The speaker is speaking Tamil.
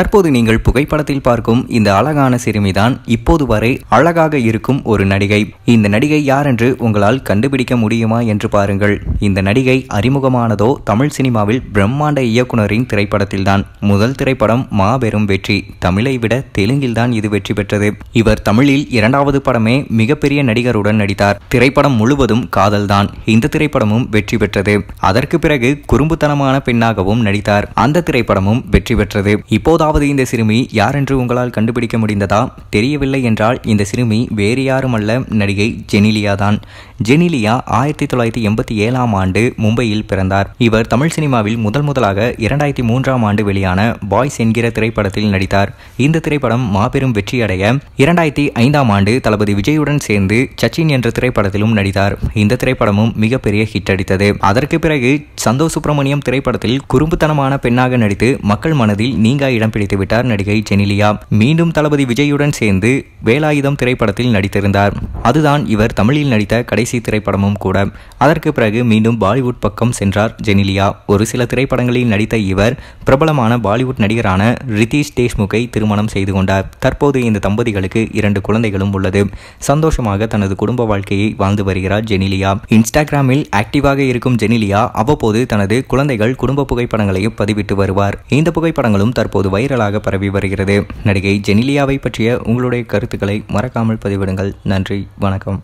தற்போது நீங்கள் புகைப்படத்தில் பார்க்கும் இந்த அழகான சிறுமிதான் இப்போது வரை அழகாக இருக்கும் ஒரு நடிகை இந்த நடிகை யார் என்று உங்களால் கண்டுபிடிக்க முடியுமா என்று பாருங்கள் இந்த நடிகை அறிமுகமானதோ தமிழ் சினிமாவில் பிரம்மாண்ட இயக்குனரின் திரைப்படத்தில்தான் முதல் திரைப்படம் மாபெரும் வெற்றி தமிழை விட தெலுங்கில்தான் இது வெற்றி பெற்றது இவர் தமிழில் இரண்டாவது படமே மிகப்பெரிய நடிகருடன் நடித்தார் திரைப்படம் முழுவதும் காதல்தான் இந்த திரைப்படமும் வெற்றி பெற்றது அதற்கு பிறகு குறும்புத்தனமான பெண்ணாகவும் நடித்தார் அந்த திரைப்படமும் வெற்றி பெற்றது இப்போதாவது முதலாவது இந்த சிறுமி யாரென்று உங்களால் கண்டுபிடிக்க முடிந்ததா தெரியவில்லை என்றால் இந்த சிறுமி வேறு யாரும் அல்ல நடிகை ஜெனிலியா தான் ஜெனிலியா ஆயிரத்தி தொள்ளாயிரத்தி எண்பத்தி ஏழாம் ஆண்டு மும்பையில் பிறந்தார் இவர் தமிழ் சினிமாவில் முதல் முதலாக இரண்டாயிரத்தி மூன்றாம் ஆண்டு வெளியான பாய்ஸ் என்கிற திரைப்படத்தில் நடித்தார் இந்த திரைப்படம் மாபெரும் வெற்றியடைய இரண்டாயிரத்தி ஐந்தாம் ஆண்டு தளபதி விஜயுடன் சேர்ந்து சச்சின் என்ற திரைப்படத்திலும் நடித்தார் இந்த திரைப்படமும் மிகப்பெரிய ஹிட் அடித்தது அதற்கு பிறகு சந்தோஷ் சுப்பிரமணியம் திரைப்படத்தில் குறும்புத்தனமான பெண்ணாக நடித்து மக்கள் மனதில் நீங்க இடம் இடம் பிடித்துவிட்டார் நடிகை ஜெனிலியா மீண்டும் தளபதி விஜயுடன் சேர்ந்து வேலாயுதம் திரைப்படத்தில் நடித்திருந்தார் அதுதான் இவர் தமிழில் நடித்த கடைசி திரைப்படமும் கூட அதற்கு பிறகு மீண்டும் பாலிவுட் பக்கம் சென்றார் ஜெனிலியா ஒரு சில திரைப்படங்களில் நடித்த இவர் பிரபலமான பாலிவுட் நடிகரான ரிதீஷ் தேஷ்முகை திருமணம் செய்து கொண்டார் தற்போது இந்த தம்பதிகளுக்கு இரண்டு குழந்தைகளும் உள்ளது சந்தோஷமாக தனது குடும்ப வாழ்க்கையை வாழ்ந்து வருகிறார் ஜெனிலியா இன்ஸ்டாகிராமில் ஆக்டிவாக இருக்கும் ஜெனிலியா அவ்வப்போது தனது குழந்தைகள் குடும்ப புகைப்படங்களையும் பதிவிட்டு வருவார் இந்த புகைப்படங்களும் தற்போது வைரலாக பரவி வருகிறது நடிகை ஜெனிலியாவை பற்றிய உங்களுடைய கருத்துக்களை மறக்காமல் பதிவிடுங்கள் நன்றி வணக்கம்